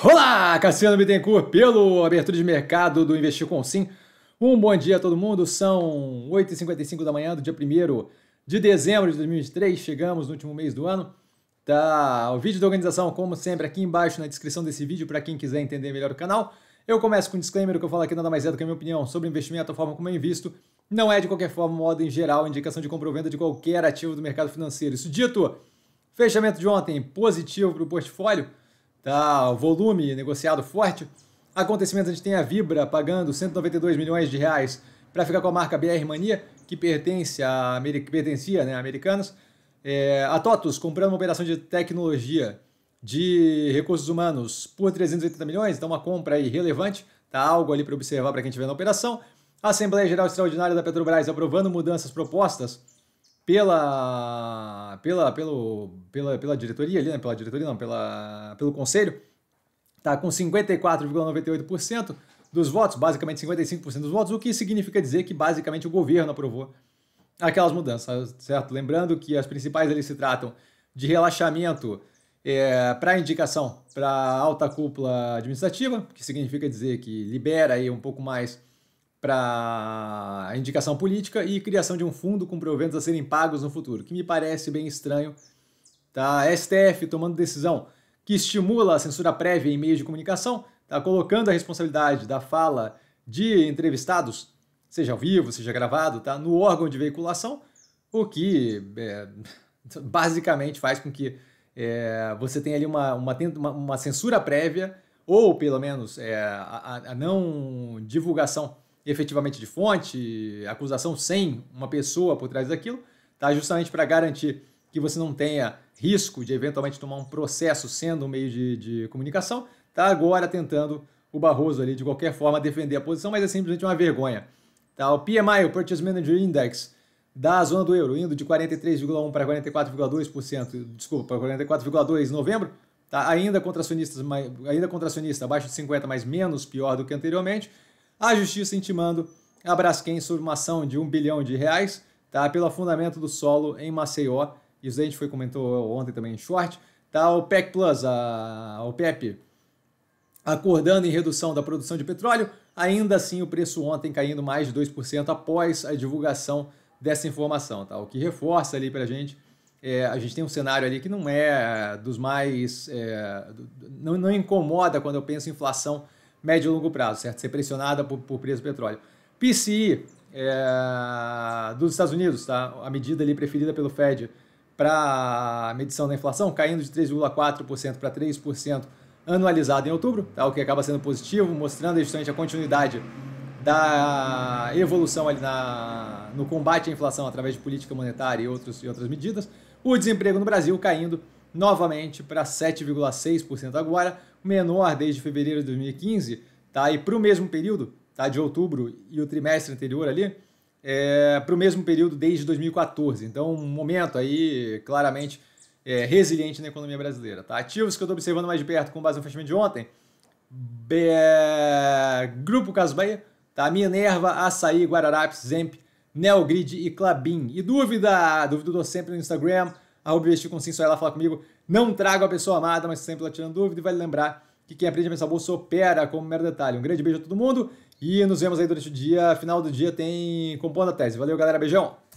Olá, Cassiano Bittencourt, pelo Abertura de Mercado do Investir com Sim. Um bom dia a todo mundo, são 8h55 da manhã do dia 1 de dezembro de 2023, chegamos no último mês do ano. Tá, o vídeo da organização, como sempre, aqui embaixo na descrição desse vídeo para quem quiser entender melhor o canal. Eu começo com um disclaimer, que eu falo aqui nada mais é do que a minha opinião sobre investimento, a forma como eu é invisto. Não é, de qualquer forma, modo em geral, indicação de compra ou venda de qualquer ativo do mercado financeiro. Isso dito, fechamento de ontem positivo para o portfólio, tá? Volume negociado forte. Acontecimentos, a gente tem a Vibra pagando 192 milhões de reais para ficar com a marca BR Mania, que pertence a que pertencia né, a Americanas. É, a TOTUS comprando uma operação de tecnologia de recursos humanos por 380 milhões, então uma compra aí relevante, tá algo ali para observar para quem estiver na operação. A Assembleia Geral Extraordinária da Petrobras aprovando mudanças propostas pela, pela, pelo, pela, pela diretoria ali, né? Pela diretoria não, pela, pelo conselho, tá com 54,98% dos votos, basicamente 55% dos votos, o que significa dizer que basicamente o governo aprovou aquelas mudanças, certo? Lembrando que as principais ali se tratam de relaxamento é, para indicação para alta cúpula administrativa, que significa dizer que libera aí um pouco mais para indicação política e criação de um fundo com proventos a serem pagos no futuro, que me parece bem estranho. Tá? STF tomando decisão que estimula a censura prévia em meios de comunicação, tá colocando a responsabilidade da fala de entrevistados, seja ao vivo, seja gravado, tá no órgão de veiculação, o que é, basicamente faz com que é, você tenha ali uma, uma, uma, censura prévia ou pelo menos é, a, a não divulgação efetivamente de fonte, acusação sem uma pessoa por trás daquilo, tá? justamente para garantir que você não tenha risco de eventualmente tomar um processo sendo um meio de, de comunicação, tá agora tentando o Barroso ali de qualquer forma defender a posição, mas é simplesmente uma vergonha. Tá? O PMI, o Purchase Manager Index, da zona do euro, indo de 43,1 para 44,2%, desculpa, para 44,2% em novembro, tá? ainda, contracionistas, ainda contracionista abaixo de 50, mas menos pior do que anteriormente, a justiça intimando a Braskem sobre uma ação de um bilhão de reais tá? pelo afundamento do solo em Maceió. Isso a gente foi, comentou ontem também em short. Tá? O PEC Plus, a PEP, acordando em redução da produção de petróleo, ainda assim o preço ontem caindo mais de 2% após a divulgação dessa informação. Tá? O que reforça ali para a gente, é, a gente tem um cenário ali que não é dos mais... É, não, não incomoda quando eu penso em inflação médio e longo prazo, certo? Ser pressionada por, por preço do petróleo. PCI é, dos Estados Unidos, tá? A medida ali preferida pelo Fed para medição da inflação, caindo de 3,4% para 3% anualizado em outubro, tá? o que acaba sendo positivo, mostrando justamente a continuidade da evolução ali na, no combate à inflação através de política monetária e, outros, e outras medidas. O desemprego no Brasil caindo novamente para 7,6% agora, menor desde fevereiro de 2015, tá? E para o mesmo período, tá? De outubro e o trimestre anterior ali, é, para o mesmo período desde 2014. Então, um momento aí claramente é, resiliente na economia brasileira. Tá? Ativos que eu estou observando mais de perto com base no fechamento de ontem: Be... Grupo Casbaia, tá? Minerva, Açaí, Guararapes, Zemp, Neogrid e Clabin. E dúvida? Dúvida eu sempre no Instagram ao Objetivo Consenso, ela fala comigo, não trago a pessoa amada, mas sempre ela tirando dúvida e vai vale lembrar que quem aprende a pensar bolsa opera como mero detalhe. Um grande beijo a todo mundo e nos vemos aí durante o dia. Final do dia tem compondo a tese. Valeu, galera. Beijão!